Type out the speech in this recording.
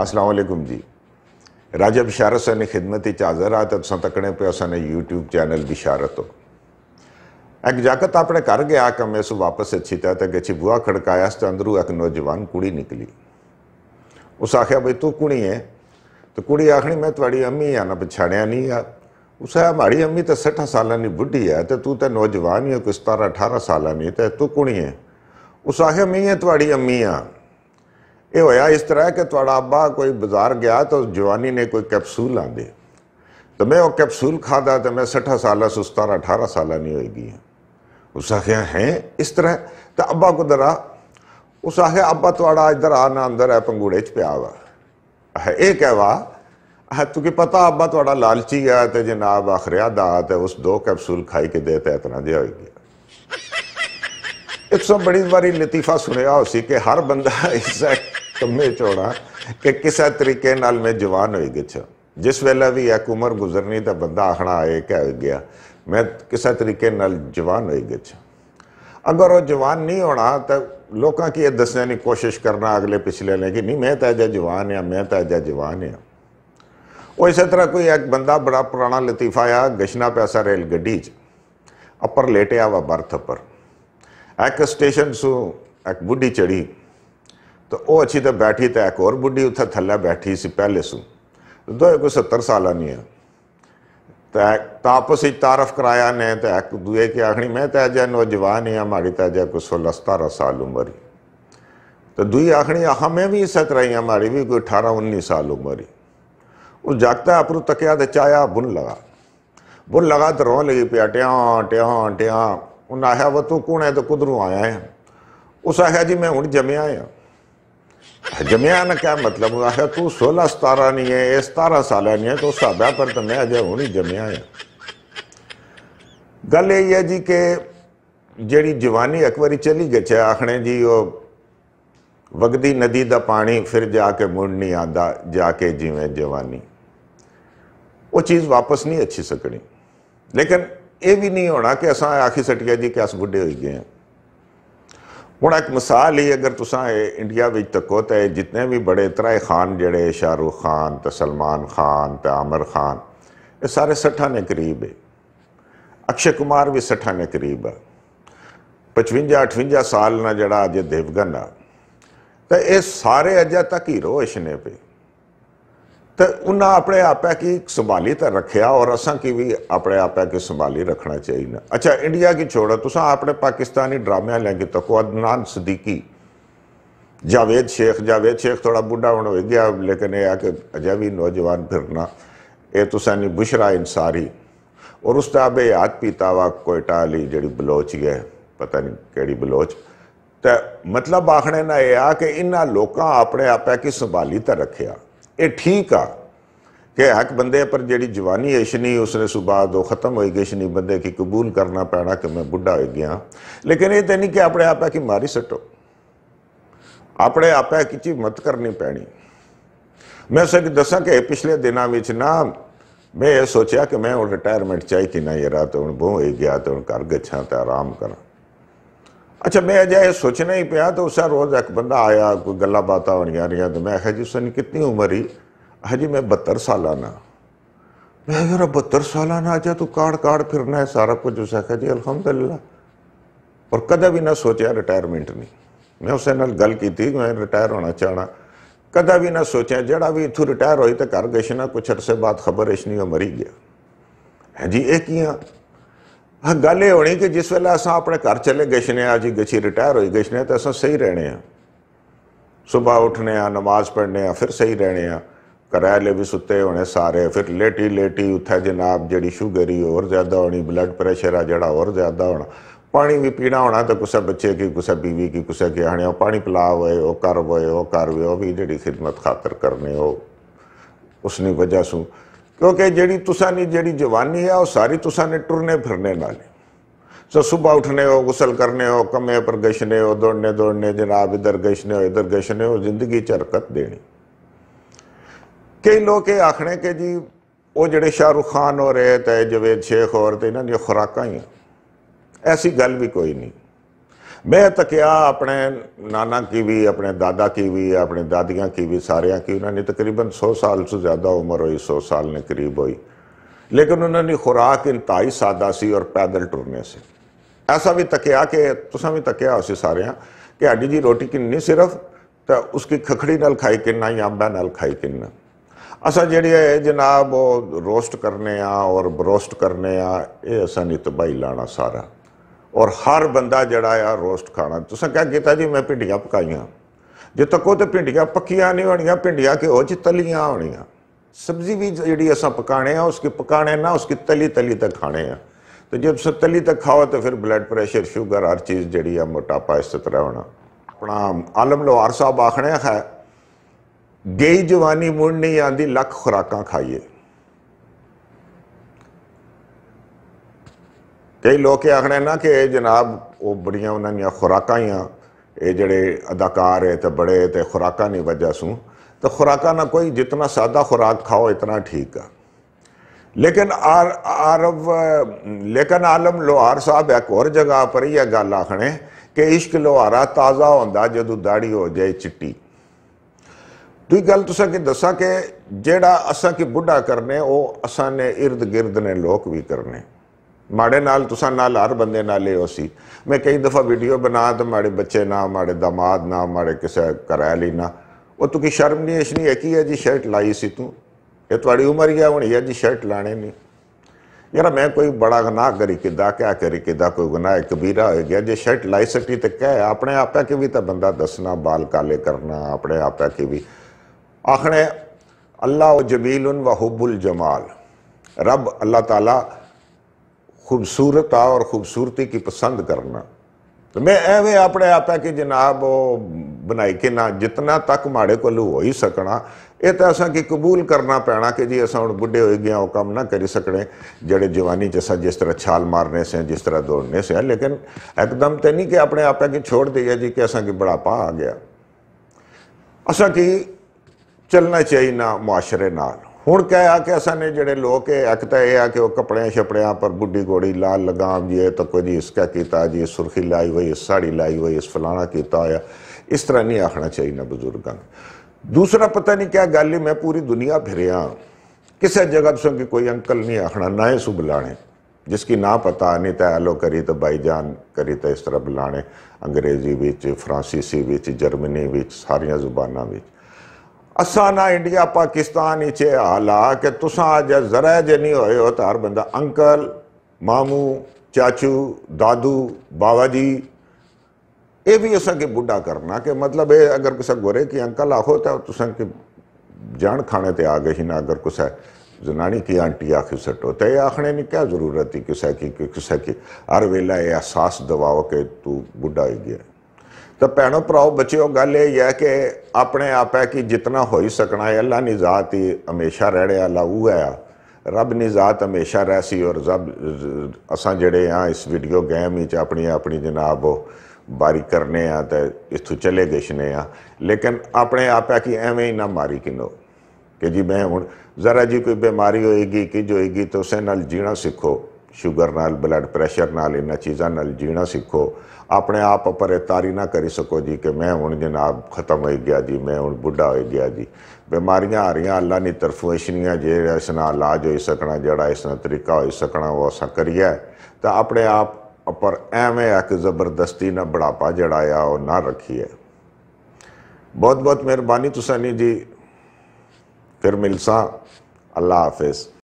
असलकुम जी राजा बिशारत सर ने खिदमत हाजर आ तो तक पे यूट्यूब चैनल बिशारत हो एक जागत अपने घर गया कम इस वापस अच्छी तरह तक अच्छी बुआ खड़कया अंदरू एक नौजवान कुड़ी निकली उस आख्या भाई तू कुी है तो कुड़ी आखनी मैं थोड़ी अम्मी आ ना पछाड़िया नहीं आ उस माड़ी अम्मी तो सठ साल बुढ़ी है तो तू तो नौजवान ही हो कि सतारह अठारह साल तू कुी है उस आख्या मैं थोड़ी अम्मी आ होया इस तरह कि थोड़ा अब्बा कोई बाजार गया तो जवानी ने कोई कैप्सूल आ दे तो मैं वो कैप्सूल खादा तो मैं सठा साल सुस्तारा अठारह साल नहीं होगी उस आख्या हैं इस तरह तो अब्बा को दरा उस आख्या अब्बा थोड़ा इधर आ ना अंदर है पंगूड़े च पिया वा है ये कह है तुकी पता अब्बा थोड़ा लालची है तो जनाब आखरिया दा तो उस दो कैप्सूल खाई के देते इतना जो हो गया एक सौ बड़ी बारी लतीफा सुनया उसी के हर बंदा इस कमे चौड़ा कि किस तरीके मैं जवान हो गए जिस वेला भी एक उम्र गुजरनी तो बंदा आखना आए क्या हो गया मैं किस तरीके जवान हो गए अगर वह जवान नहीं होना तो लोगों की यह दसने की कोशिश करना अगले पिछले ने कि नहीं मैं तो अजा जवान हाँ मैं तो अजा जवान हाँ वो इस तरह कोई एक बंदा बड़ा पुराना लतीफा आया गशना पैसा रेल ग्डी अपर लेटिया वा बर्थ उपर एक स्टेशन सू एक बुढ़ी चढ़ी तो वह अच्छी तरह बैठी तो एक और बुढ़ी उत्थे थल्ले बैठी सी पहले सू दो तो कोई सत्तर साल नहीं है तो आपस तारफ कराया ने तो एक दुए की आखनी मैं तो अजय नौजवान ही माड़ी तो अजय कोई सोलह सतारह साल उम्र ही तो दुई आखनी हमें भी सत रही हमारी भी कोई अठारह उन्नीस साल उम्र ही वो जागता अपरू तकिया तो चाया बुन लगा बुन लगा तो रोन लगी पिया ट्या ट्या ट्या उन्हें आख्या वो तू कौन है तो कुधरों आया है उस आख्या जी मैं हूँ जमया हाँ જમ્યાના ક્યાં મતલબ આખે તું સોલા સતારાની હે એ સતારા સાલાની હે તો સાબ્યા પર તમે આજે હોણી જમ્યા હે ਗੱਲ ਇਹ ਹੈ ਜੀ ਕਿ ਜਿਹੜੀ ਜਵਾਨੀ ਇੱਕ ਵਾਰੀ ਚਲੀ ਗਈ ਹੈ ਆਖਣੇ ਜੀ ਉਹ ਵਗਦੀ ਨਦੀ ਦਾ ਪਾਣੀ ਫਿਰ ਜਾ ਕੇ ਮੁੜ ਨਹੀਂ ਆਂਦਾ ਜਾ ਕੇ ਜਿਵੇਂ ਜਵਾਨੀ ਉਹ ਚੀਜ਼ ਵਾਪਸ ਨਹੀਂ ਅੱਛੀ ਸਕਣੀ ਲੇਕਿਨ ਇਹ ਵੀ ਨਹੀਂ ਹੋਣਾ ਕਿ ਅਸਾਂ ਆਖੀ ਸਟਿਆ ਜੀ ਕਿ ਅਸ ਬੁੱਢੇ ਹੋ ਗਏ ਹਾਂ हूँ एक मिसाल ही अगर तुसा इंडिया तको तो जितने भी बड़े त्राए खान जड़े शाहरुख खान तो सलमान खान तो आमिर खान ये सारे सठा ने करीब है अक्षय कुमार भी सठा ने करीब है पचवंजा अठवंजा साल ना जड़ा अजय देवगन आ तो ये सारे अजय तक हीरो इशने पे तो उन्हें अपने आप की संभाली तो रखे और असा की भी अपने आप की संभाली रखना चाहिए अच्छा इंडिया की छोड़ो तुसा अपने पाकिस्तानी ड्रामे लेंगे को तो अदनान सदीकी जावेद शेख जावेद शेख थोड़ा बुढ़ा हूं हो गया लेकिन यह कि अजय भी नौजवान फिरना यह तुसा बुशरा इंसारी और उस तब याद पीता वा कोयटा आई जी बलोच गए पता नहीं कड़ी बलोच तो मतलब आखने ना यह आ कि इन्होंने लोगों अपने आप की संभाली तो रखिया ये ठीक आ कि हक बंद पर जी जवानी है शनि उसने सुबह दो खत्म हो गई इशनी बंदे की कबूल करना पैना कि मैं बुढ़ा हो गया लेकिन ये तो नहीं कि अपने आप है मारी सट्टो अपने आप है किसी मत करनी पैनी मैं उस दसा कि पिछले दिनों में ना मैं ये सोचा कि मैं हूँ रिटायरमेंट चाहती ना यार तो हूँ बहु हो गया तो हूँ घर गच्छा तो आराम करा अच्छा मैं अजय सोचना ही पाया तो उस रोज़ एक ਇੱਕ आया कोई ਕੋਈ बात हो रही तो मैं जी ਕਿਹਾ कितनी उम्र ही ਉਮਰ ਹੀ ਹਜੀ ਮੈਂ 72 मैं यार बहत्तर साल ना आ जा तू काट काट फिरना है सारा कुछ उस आख्या जी अलहमदुल्ला और कदा भी ना सोचा रिटायरमेंट नहीं मैं उस गल की मैं रिटायर होना चाहना कदा भी ना सोचा जड़ा भी इतू रिटायर हो तो घर गए ना कुछ अरसे बाद खबर इशनी मरी गया है जी ये किया ਹਾਂ ਗੱਲ ਇਹ ਹੋਣੀ ਕਿ ਜਿਸ ਵੇਲੇ ਅਸਾਂ ਆਪਣੇ ਘਰ ਚਲੇ ਗਸ਼ਨੇ ਆ ਜੀ ਗਛੀ ਰਿਟਾਇਰ ਹੋਈ ਗਸ਼ਨੇ ਤਾਂ ਅਸਾਂ ਸਹੀ ਰਹਿਣੇ ਆ ਸਵੇਰ ਉੱਠਨੇ ਆ ਨਮਾਜ਼ ਪੜ੍ਹਨੇ ਆ ਫਿਰ ਸਹੀ ਰਹਿਣੇ ਆ ਕਰਾਇਲੇ ਵੀ ਸੁੱਤੇ ਹੋਣੇ ਸਾਰੇ ਫਿਰ ਲੇਟੀ ਲੇਟੀ ਉੱਥੇ ਜਨਾਬ ਜਿਹੜੀ ਸ਼ੂਗਰੀ ਹੋਰ ਜ਼ਿਆਦਾ ਹੋਣੀ ਬਲੱਡ ਪ੍ਰੈਸ਼ਰ ਆ ਜਿਹੜਾ ਹੋਰ ਜ਼ਿਆਦਾ ਹੋਣਾ पानी भी पीना होना तो कुछ बच्चे की कुछ बीवी की कुछ की आने पानी पिलाव है वो कर वो वो कर वो भी जी खिदमत खातर करने हो उसकी वजह सू क्योंकि जी तीन जी जवानी है वह सारी तुसा ने टुरने फिरने ਫਿਰਨੇ सो सुबह उठने हो गुसल करने हो कमे पर गशने हो दौड़ने दौड़ने जनाब इधर गशने हो इधर गशने हो जिंदगी च हरकत देनी कई लोग ये आखने के जी वो जे शाहरुख खान हो रहे तो जवेद शेख हो रहे तो इन्होंने खुराक ही ऐसी गल भी कोई नहीं मैं ਤੱਕਿਆ तो अपने नाना की भी अपने दादा की भी अपने ਦਾਦੀਆਂ की भी सारे की उन्होंने तकरीबन सौ साल से ज़्यादा उम्र हुई सौ साल ने करीब हुई लेकिन उन्होंने खुराक इंताई सादा सी और पैदल टुरने से ऐसा भी तकिया तो कि तुसा भी तकिया तो उसी सारे कि अड्डी जी रोटी किन्नी सिर्फ तो उसकी खखड़ी नाल खाई किन्ना या अंबा नाल खाई किन्ना असा जी जनाब रोस्ट करने और बरोस्ट करने ये असा नहीं तबाही लाना सारा ਔਰ ਹਰ ਬੰਦਾ ਜਿਹੜਾ ਆ ਰੋਸਟ ਖਾਣਾ ਤੁਸੀਂ ਕਹਿ ਕੀਤਾ ਜੀ ਮੈਂ ਭਿੰਡੀਆਂ ਪਕਾਈਆਂ ਜੇ ਤੱਕੋ ਤੇ ਭਿੰਡੀਆਂ ਪੱਕੀਆਂ ਨਹੀਂ ਹੋਣੀਆਂ ਭਿੰਡੀਆਂ ਕਿ ਉਹ ਚ ਤਲੀਆਂ ਹੋਣੀਆਂ ਸਬਜ਼ੀ ਵੀ ਜਿਹੜੀ ਅਸਾਂ ਪਕਾਣੇ ਆ ਉਸਕੇ ਪਕਾਣੇ ਨਾ ਉਸਕੀ ਤਲੀ ਤਲੀ ਤੱਕ ਖਾਣੇ ਆ ਤੇ ਜੇ ਤੁਸੀਂ ਤਲੀ ਤੱਕ ਖਾਓ तो ਫਿਰ ਬਲੱਡ ਪ੍ਰੈਸ਼ਰ शुगर ਹਰ ਚੀਜ਼ ਜਿਹੜੀ ਆ ਮੋਟਾਪਾ ਇਸ ਤਰ੍ਹਾਂ ਹੋਣਾ ਆਪਣਾ ਆਲਮ ਲੋਹਾਰ ਸਾਹਿਬ ਆਖਣਿਆ ਹੈ ਗਈ ਜਵਾਨੀ ਮੁੜ ਨਹੀਂ ਆਂਦੀ ਲੱਖ ਖੁਰਾਕਾਂ ਖਾਈਏ कई लोग आखने ना कि जनाब वो बड़िया उन्होंने खुराक खुराकां हियां अदाकार है तो बड़े तो खुराक नहीं वजह सू तो खुराक ना कोई जितना सादा खुराक खाओ इतना ठीक है लेकिन आर आरब लेकिन आलम लोहार साहब एक और जगह पर इ'यै गल आखने कि इश्क लोहारा ताज़ा होता जो दाढ़ी हो जाए चिट्टी दू गल्ल तुसेंगी दस्सां कि असा कि बुढ़ा करने वो असा ने इर्द गिर्द ने लोग भी करने माड़े नाल तुसा नाल हर बंद सी मैं कई दफ़ा वीडियो बना तो माड़े बच्चे ना माड़े दमाद ना माड़े किसी कराया ली ना वो तू कि शर्म नहीं इस नहीं है कि जी शर्ट लाई सी तू ये थोड़ी उम्र ही है हूँ यह जी शर्ट लाने नहीं यार मैं कोई बड़ा गुनाह करी कि क्या करी कि कोई गुनाह कबीरा हो गया जो शर्ट लाई सटी तो कह अपने आप के भी तो बंदा दसना बाल काले करना अपने आप के भी आखने अल्लाह जमील उन वहबुल जमाल रब अल्लाह तला खूबसूरत और खूबसूरती की पसंद करना तो मैं एवं अपने आप है कि जनाब बनाई के ना जितना तक माड़े को हो ही सकना यह तो असा कि कबूल करना पैना कि जी अस हूँ बुढ़े हो गए वह कम ना करी सकने जड़े जवानी जैसा जिस तरह छाल मारने से जिस तरह दौड़ने से लेकिन एकदम तो नहीं कि अपने आप है कि छोड़ दिए जी कि असा कि बुढ़ापा आ गया असा कि चलना चाहिए ना मुआशरे नाल हूँ क्या कि असा ने जोड़े लोग एक तो यह आ कि कपड़े छपड़िया पर बुढ़ी गोड़ी लाल लगाम जी तो को जी इसका किया जी सुरखी लाई हुई इस साड़ी लाई हुई इस फलाना किया हो इस तरह नहीं आखना चाहिए बजुर्ग दूसरा पता नहीं क्या गल मैं पूरी दुनिया फिर किसी जगह तुम कि कोई अंकल नहीं आखना ना इस बुलाने जिसकी ना पता नहीं तो एलो करी तो बाईजान करी तो इस तरह बुलाने अंग्रेजी फ्रांसीसी जर्मनी सारिया जुबाना असा ना इंडिया पाकिस्तान ही हाल आ कि तुसा जरा जे नहीं हो तो हर बंद अंकल मामू चाचू दादू बाबा जी ये भी असंके बुढ़ा करना कि मतलब ये अगर कुछ गोरे की अंकल आखो तो तुसा कि जान खाने ते आ गए ही ना अगर कुछ जनानी की आंटी आखि सट्टो तो यह आखने की क्या जरूरत है कुछ की कुछ की हर वेला एहसास दवाओ कि तू बुढ़ा हो गया तो भैनों भ्राओ बचे गल है कि अपने आप है कि जितना हो ही सकना अला निजात ही हमेशा रह लाऊ उ रब निजात हमेशा रह सी और रब असा जड़े हाँ इस वीडियो गेम अपनी अपनी जनाब बारी करने तो इतों चले गिछने लेकिन अपने आप है कि एवें ही ना मारी किनो कि जी मैं हूँ जरा जी कोई बीमारी होएगी कि जो होएगी तो उस नीना सीखो शुगर नाल ब्लड प्रेशर नाल इन चीज़ों नाल जीना सीखो अपने आप पर तारी ना करी सको जी कि मैं हूँ जनाब खत्म हो गया जी मैं हूँ बुढ़ा हो गया जी बीमारियां आ रही अल्लाह ने तरफ इशनिया जे इस इलाज हो सकना जड़ा इस तरीका हो सकना वो असा करिए तो अपने आप पर एवें एक जबरदस्ती ना बुढ़ापा जड़ा आ ना रखिए बहुत बहुत मेहरबानी तुसानी जी फिर मिलसा अल्लाह हाफिज़